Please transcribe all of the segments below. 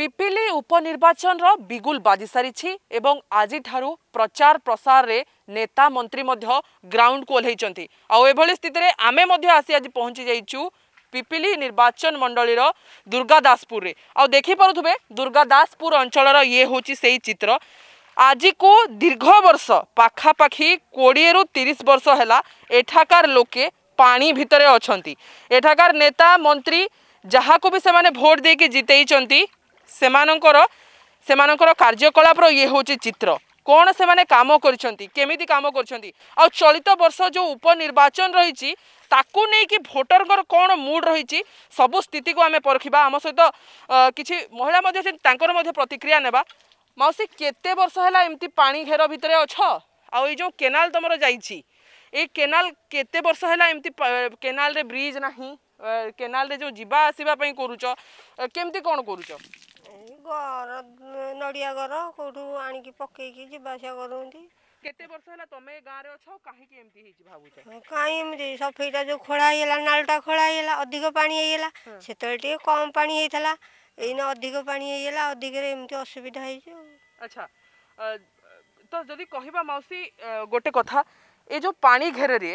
ପିପିଲି ଉପନିର୍ବାଚନର ବିଗୁଲ ବାଜି ସାରିଛି ଏବଂ ଆଜିଠାରୁ ପ୍ରଚାର ପ୍ରସାରରେ ନେତା ମନ୍ତ୍ରୀ ମଧ୍ୟ ଗ୍ରାଉଣ୍ଡକୁ ଓହ୍ଲାଇଛନ୍ତି ଆଉ ଏଭଳି ସ୍ଥିତିରେ ଆମେ ମଧ୍ୟ ଆସି ଆଜି ପହଞ୍ଚି ଯାଇଛୁ ପିପିଲି ନିର୍ବାଚନ ମଣ୍ଡଳୀର ଦୁର୍ଗାଦାସପୁରରେ ଆଉ ଦେଖିପାରୁଥିବେ ଦୁର୍ଗାଦାସପୁର ଅଞ୍ଚଳର ଇଏ ହେଉଛି ସେଇ ଚିତ୍ର ଆଜିକୁ ଦୀର୍ଘ ବର୍ଷ ପାଖାପାଖି କୋଡ଼ିଏରୁ ତିରିଶ ବର୍ଷ ହେଲା ଏଠାକାର ଲୋକେ ପାଣି ଭିତରେ ଅଛନ୍ତି ଏଠାକାର ନେତା ମନ୍ତ୍ରୀ ଯାହାକୁ ବି ସେମାନେ ଭୋଟ ଦେଇକି ଜିତେଇଛନ୍ତି ସେମାନଙ୍କର ସେମାନଙ୍କର କାର୍ଯ୍ୟକଳାପର ଇଏ ହେଉଛି ଚିତ୍ର କ'ଣ ସେମାନେ କାମ କରିଛନ୍ତି କେମିତି କାମ କରିଛନ୍ତି ଆଉ ଚଳିତ ବର୍ଷ ଯେଉଁ ଉପନିର୍ବାଚନ ରହିଛି ତାକୁ ନେଇକି ଭୋଟରଙ୍କର କ'ଣ ମୁଡ୍ ରହିଛି ସବୁ ସ୍ଥିତିକୁ ଆମେ ପରଖିବା ଆମ ସହିତ କିଛି ମହିଳା ମଧ୍ୟ ତାଙ୍କର ମଧ୍ୟ ପ୍ରତିକ୍ରିୟା ନେବା ମାଉସୀ କେତେ ବର୍ଷ ହେଲା ଏମିତି ପାଣି ଘେର ଭିତରେ ଅଛ ଆଉ ଏଇ ଯେଉଁ କେନାଲ ତୁମର ଯାଇଛି ଏଇ କେନାଲ କେତେ ବର୍ଷ ହେଲା ଏମିତି କେନାଲରେ ବ୍ରିଜ୍ ନାହିଁ କେନାଲରେ ଯେଉଁ ଯିବା ଆସିବା ପାଇଁ କରୁଛ କେମିତି କ'ଣ କରୁଛ ଘର ନଡ଼ିଆ ଘର କେଉଁଠୁ ଆଣିକି ପକେଇକି ଯିବା ଆସିବା କରନ୍ତି କେତେ ବର୍ଷ ହେଲା ତମେ ଗାଁରେ ଅଛ କାହିଁକି ଏମିତି ହେଇଛି ଭାବୁଛ କାହିଁ ଏମିତି ସଫେଇଟା ଯୋଉ ଖୋଳା ହେଇଗଲା ନାଳଟା ଖୋଳା ହେଇଗଲା ଅଧିକ ପାଣି ହେଇଗଲା ସେତେବେଳେ ଟିକେ କମ୍ ପାଣି ହେଇଥିଲା ଏଇନା ଅଧିକ ପାଣି ହେଇଗଲା ଅଧିକରେ ଏମିତି ଅସୁବିଧା ହେଇଛି ଆଉ ଆଚ୍ଛା ତ ଯଦି କହିବା ମାଉସୀ ଗୋଟେ କଥା ଏ ଯୋଉ ପାଣି ଘେରରେ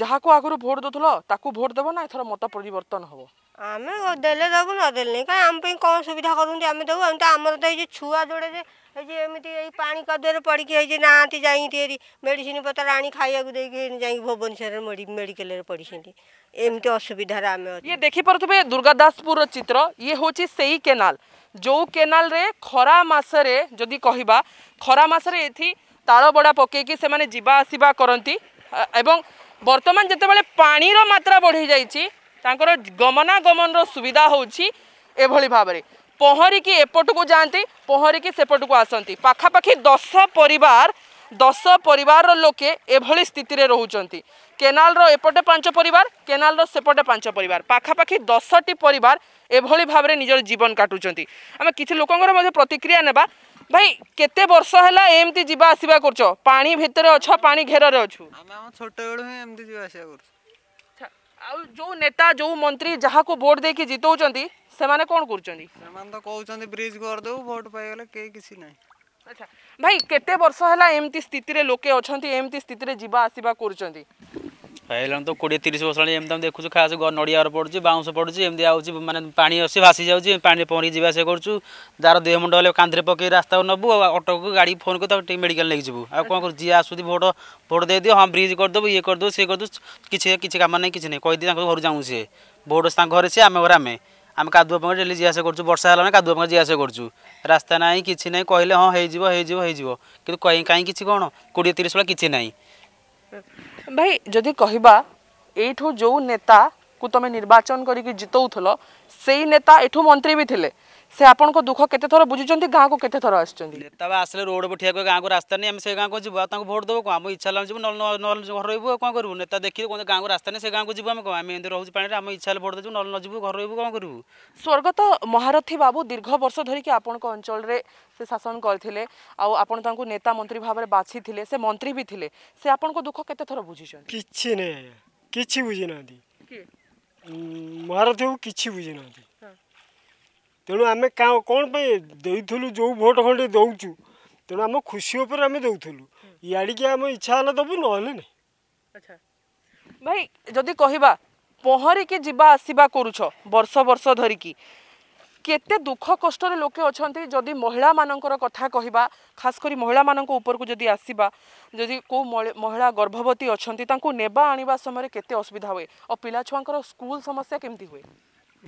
ଯାହାକୁ ଆଗରୁ ଭୋଟ ଦେଉଥିଲ ତାକୁ ଭୋଟ ଦେବ ନା ଏଥର ମତ ପରିବର୍ତ୍ତନ ହେବ ଆମେ ଦେଲେ ଦେବୁ ନ ଦେଲେନି କାଇଁ ଆମ ପାଇଁ କ'ଣ ସୁବିଧା କରୁଛନ୍ତି ଆମେ ଦେବୁ ଆମେ ତ ଆମର ତ ଏଇ ଯେ ଛୁଆ ଯୋଡ଼େ ଯେ ଏଇ ଯେ ଏମିତି ଏଇ ପାଣି କାଦୁଅରେ ପଡ଼ିକି ହେଇଛି ନାହାନ୍ତି ଯାଇକି ଏରି ମେଡ଼ିସିନ ପତ୍ର ଆଣି ଖାଇବାକୁ ଦେଇକି ଯାଇକି ଭୁବନେଶ୍ୱରରେ ମେଡ଼ିକାଲରେ ପଡ଼ିଛନ୍ତି ଏମିତି ଅସୁବିଧାରେ ଆମେ ଇଏ ଦେଖିପାରୁଥିବେ ଦୁର୍ଗାଦାସପୁରର ଚିତ୍ର ଇଏ ହେଉଛି ସେଇ କେନାଲ ଯେଉଁ କେନାଲରେ ଖରା ମାସରେ ଯଦି କହିବା ଖରା ମାସରେ ଏଠି ତାଳବଡ଼ା ପକାଇକି ସେମାନେ ଯିବା ଆସିବା କରନ୍ତି ଏବଂ বর্তমান যেতবে পাঁর মাত্রা বড়ি যাই তাঁর গমনাগমনর সুবিধা হচ্ছে এভাবে ভাবে পহরিকি এপটকু যাতে পহরিকি সেপটকু আসতে পাখাপাখি দশ পরিবার দশ পরিবার লোকে এভাবে স্থিতিরে রোচান কেনালর এপটে পাঁচ পরিবার কেনালর সেপটে পাঁচ পরিবার পাখাপাখি দশটি পরিবার এভাবে ভাবে নিজের জীবন কাটুচার আমি কিছু লোকর মধ্যে প্রতিক্রিয়া নেবা ভাই কেতে বর্ষ হেলা এমতি যা আসা করছ পানি ভিতরে অছ পানি ঘেরে অছু আমি আমার ছোটবেলু হি এমতি যা আসা করছ ଆଉ ଯେଉଁ ନେତା ଯେଉଁ ମନ୍ତ୍ରୀ ଯାହାକୁ ଭୋଟ ଦେଇକି ଜିତଉଛନ୍ତି ସେମାନେ କ'ଣ କରୁଛନ୍ତି ସେମାନେ ତ କହୁଛନ୍ତି ବ୍ରିଜ୍ କରିଦେବୁ ଭୋଟ ପାଇଗଲେ କେହି କିଛି ନାହିଁ ଆଚ୍ଛା ଭାଇ କେତେ ବର୍ଷ ହେଲା ଏମିତି ସ୍ଥିତିରେ ଲୋକେ ଅଛନ୍ତି ଏମିତି ସ୍ଥିତିରେ ଯିବା ଆସିବା କରୁଛନ୍ତି ହେଇଗଲାଣି ତ କୋଡ଼ିଏ ତିରିଶ ବର୍ଷ ହେଲାଣି ଏମିତି ଆମେ ଦେଖୁଛୁ ଖାସ୍ ନଡ଼ିଆର ପଡ଼ୁଛି ବାଉଁଶ ପଡ଼ୁଛି ଏମିତି ଆଉଛି ମାନେ ପାଣି ଅଛି ଭାସି ଯାଉଛି ପାଣିରେ ପହଁରି ଯିବା ଆସିବା କରୁଛୁ ଯାହାର ଦେହ ମୁଣ୍ଡ ହେଲେ କାନ୍ଧରେ ପକେଇ ରାସ୍ତାକୁ ନେବୁ ଆଉ ଅଟୋକୁ ଗାଡ଼ି ଫୋନ୍ କରି ତାକୁ ଟିକେ ମେଡ଼ିକାଲ ନେଇକି ଯିବୁ ଆଉ କ'ଣ କରୁ ଯିଏ ଆସୁଛି ଭୋଟ ଭୋଟ ଦେଇଦିଅ ହଁ ବ୍ରିଜ୍ କରିଦେବୁ ଇଏ କରିଦେବୁ ସିଏ କରିଦେବୁ କିଛି କିଛି କାମ ନାହିଁ କିଛି ନାହିଁ କହିଦେଇ ତାଙ୍କ ଘରୁ ଯାଉ ସିଏ ଭୋଟ ତାଙ୍କ ଘରେ ସିଏ ଆମ ଘରେ ଆମେ ଆମେ କାଦୁଅ ପଙ୍କରେ ଡେଲି ଯିବା ଆସିବା କରୁଛୁ ବର୍ଷା ହେଲାଣି କାଦୁଅ ଯିବା ଆସିବା କରୁଛୁ ରାସ୍ତା ନାହିଁ କିଛି ନାହିଁ କହିଲେ ହଁ ହେଇଯିବ ହେଇଯିବ ହେଇଯିବ କିନ୍ତୁ କାହିଁ କିଛି କ'ଣ କୋଡ଼ିଏ ତିରିଶ ବେଳେ କିଛି ନାହିଁ ভাই যদি কহিবা এইঠু যে নেতা কু তুমি নির্বাচন করি জিতৌল সেই নেতা এঠু মন্ত্রী বি লে ସେ ଆପଣଙ୍କ ଦୁଃଖ କେତେ ଥର ବୁଝୁଛନ୍ତି ଗାଁକୁ କେତେ ଥର ଆସୁଛନ୍ତି ନେତାବା ଆସିଲେ ରୋଡ ଉପରେ ଠିଆ କରି ଗାଁକୁ ରାସ୍ତା ନାହିଁ ଆମେ ସେ ଗାଁକୁ ଯିବୁ ଆଉ ତାଙ୍କୁ ଭୋଟ ଦେବୁ କ'ଣ ଆମ ଇଚ୍ଛା ହେଲା ଯିବୁ ନହେଲେ ନହେଲେ ଘର ରହିବୁ ଆଉ କ'ଣ କରିବୁ ନେତା ଦେଖିବୁ କ'ଣ ଗାଁକୁ ରାସ୍ତା ନାହିଁ ସେ ଗାଁକୁ ଯିବୁ ଆମେ କ'ଣ ଆମେ ଏମିତି ରହୁଛୁ ପାଣିରେ ଆମ ଇଚ୍ଛା ହେଲେ ଭୋଟ ଦେବୁ ନହେଲେ ନ ଯିବୁ ଘର ରହିବୁ କ'ଣ କରିବୁ ସ୍ୱର୍ଗତ ମହାରଥୀ ବାବୁ ଦୀର୍ଘ ବର୍ଷ ଧରିକି ଆପଣଙ୍କ ଅଞ୍ଚଳରେ ସେ ଶାସନ କରିଥିଲେ ଆଉ ଆପଣ ତାଙ୍କୁ ନେତା ମନ୍ତ୍ରୀ ଭାବରେ ବାଛିଥିଲେ ସେ ମନ୍ତ୍ରୀ ବି ଥିଲେ ସେ ଆପଣଙ୍କ ଦୁଃଖ କେତେ ଥର ବୁଝିଛନ୍ତି କିଛି ନାହିଁ କିଛି ବୁଝିନାହାନ୍ତି ମହାରଥୀ ବାବୁ କିଛି ବୁଝିନାହାନ୍ତି ତେଣୁ ଆମେ କ'ଣ ପାଇଁ ଦେଇଥିଲୁ ଯେଉଁ ଭୋଟ୍ ଖଣ୍ଡେ ଦେଉଛୁ ତେଣୁ ଆମ ଖୁସି ଉପରେ ଆମେ ଦେଉଥିଲୁ ଇଆଡ଼ିକି ଆମ ଇଚ୍ଛା ହେଲା ଦେବୁ ନହେଲେ ନାହିଁ ଆଚ୍ଛା ଭାଇ ଯଦି କହିବା ପହଁରିକି ଯିବା ଆସିବା କରୁଛ ବର୍ଷ ବର୍ଷ ଧରିକି କେତେ ଦୁଃଖ କଷ୍ଟରେ ଲୋକେ ଅଛନ୍ତି ଯଦି ମହିଳାମାନଙ୍କର କଥା କହିବା ଖାସ୍ କରି ମହିଳାମାନଙ୍କ ଉପରକୁ ଯଦି ଆସିବା ଯଦି କେଉଁ ମହିଳା ଗର୍ଭବତୀ ଅଛନ୍ତି ତାଙ୍କୁ ନେବା ଆଣିବା ସମୟରେ କେତେ ଅସୁବିଧା ହୁଏ ଆଉ ପିଲାଛୁଆଙ୍କର ଛୁଆଙ୍କର ସ୍କୁଲ ସମସ୍ୟା କେମିତି ହୁଏ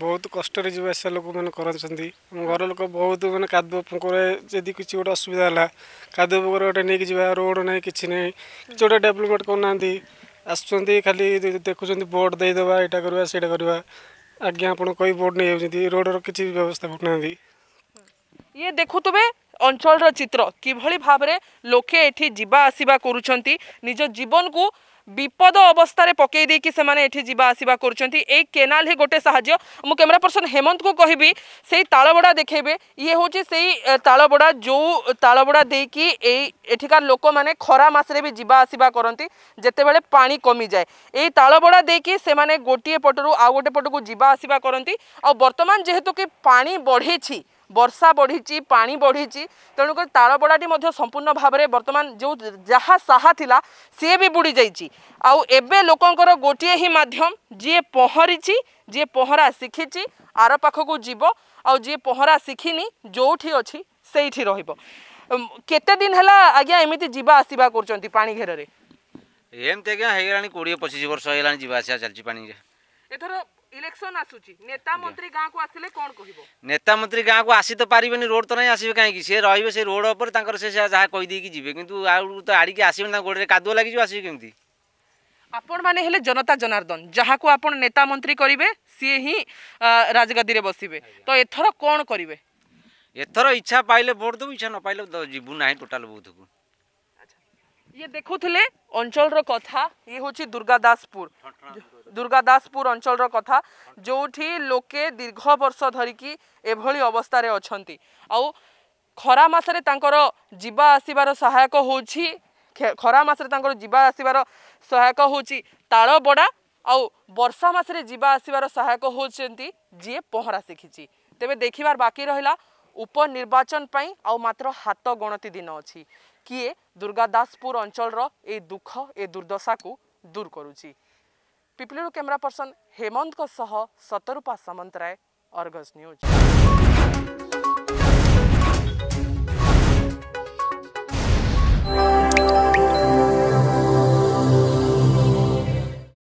ବହୁତ କଷ୍ଟରେ ଯିବା ଆସିବା ଲୋକମାନେ କରନ୍ତି ଆମ ଘର ଲୋକ ବହୁତ ମାନେ କାଦୁଅ ପଙ୍କରେ ଯଦି କିଛି ଗୋଟେ ଅସୁବିଧା ହେଲା କାଦୁଅ ପଙ୍କରେ ଗୋଟେ ନେଇକି ଯିବା ରୋଡ଼ ନାହିଁ କିଛି ନାହିଁ କିଛି ଗୋଟେ ଡେଭଲପମେଣ୍ଟ କରୁନାହାନ୍ତି ଆସୁଛନ୍ତି ଖାଲି ଦେଖୁଛନ୍ତି ବୋର୍ଡ଼ ଦେଇଦେବା ଏଇଟା କରିବା ସେଇଟା କରିବା ଆଜ୍ଞା ଆପଣ କହି ବୋର୍ଡ଼ ନେଇଯାଉଛନ୍ତି ରୋଡ଼ର କିଛି ବ୍ୟବସ୍ଥା କରୁନାହାନ୍ତି ଇଏ ଦେଖୁଥିବେ ଅଞ୍ଚଳର ଚିତ୍ର କିଭଳି ଭାବରେ ଲୋକେ ଏଠି ଯିବା ଆସିବା କରୁଛନ୍ତି ନିଜ ଜୀବନକୁ বিপদ অবস্থায় পকাই দিয়ে সে এটি যা আসা করছেন এই কেনাল হি গোটে সাহায্য মু ক্যামেরা পর্সন হেমন্ত কু কহবি সেই তাড়বড়া দেখবে ইয়ে হচ্ছে সেই তাড়বড়া যে তাড়বড়া দিয়ে এই এঠিকার লোক মানে খরা মাসে বি যা আসা করতে যেতবে পা কমি যায় এই তাড়বড়া দিয়ে সে গোটিয়ে পটরু আউ গোটে পটু যা আসা করতে আর্তমান যেহেতু কি পা বড়েছি ବର୍ଷା ବଢ଼ିଛି ପାଣି ବଢ଼ିଛି ତେଣୁକରି ତାଳବଡ଼ାଟି ମଧ୍ୟ ସମ୍ପୂର୍ଣ୍ଣ ଭାବରେ ବର୍ତ୍ତମାନ ଯେଉଁ ଯାହା ସାହା ଥିଲା ସିଏ ବି ବୁଡ଼ି ଯାଇଛି ଆଉ ଏବେ ଲୋକଙ୍କର ଗୋଟିଏ ହିଁ ମାଧ୍ୟମ ଯିଏ ପହଁରିଛି ଯିଏ ପହଁରା ଶିଖିଛି ଆର ପାଖକୁ ଯିବ ଆଉ ଯିଏ ପହଁରା ଶିଖିନି ଯେଉଁଠି ଅଛି ସେଇଠି ରହିବ କେତେ ଦିନ ହେଲା ଆଜ୍ଞା ଏମିତି ଯିବା ଆସିବା କରୁଛନ୍ତି ପାଣି ଘେରରେ ଏମିତି ଆଜ୍ଞା ହେଇଗଲାଣି କୋଡ଼ିଏ ପଚିଶ ବର୍ଷ ହେଇଗଲାଣି ଯିବା ଆସିବା ଚାଲିଛି ପାଣିରେ ଏଥର ইলেকশন আসুচি নেতা মন্ত্রী গাঁকু আসলে কোন কহিব নেতা মন্ত্রী গাঁকু আসি তো পারিবেনি রোড তো নাই আসিবে কাহিকি সে রহিবে সেই রোড উপরে তাঙ্কর সে যাহা কই দেইকি জিবে কিন্তু আর তো আড়িকি আসিবে না গোড়ে কাদুয়া লাগি যিব আসিবে কেমতি আপন মানে হলে জনতা জনার্দন যাহাকু আপন নেতা মন্ত্রী করিবে সিয়ে হি রাজগাদিরে বসিবে তো এথর কোন করিবে এথর ইচ্ছা পাইলে ভোট দেবু ইচ্ছা ন পাইলে জিবু নাই টোটাল বুথকু ये देखुले অঞ্চল কথা ইয়ে হচ্ছে দুর্গাদাসপুর দুর্গাদাসপুর অঞ্চল কথা যেটি লোকে দীর্ঘ বর্ষ ধরিকি এভাবে অবস্থার অনেক আরা মাসে তাঁর যা আসবার সহায়ক হচ্ছে খরা মাসে তাঁর যা আসবার সহায়ক হচ্ছে তাড়বড়া আউ বর্ষা মাসে যা আসবার সহায়ক হচ্ছেন যে পহরা শিখিছি তেমনি দেখবার বাকি রহলা উপনির্বাচন পাই আউ মাত্র হাত গণতি দিন অ किए दुर्गासपुर अञ्चल ए दुख ए दुर्दशा दूर कुरु पिपल क्यमेरा पर्सन को सह सतरूपा सामंतराय अरगज न्यूज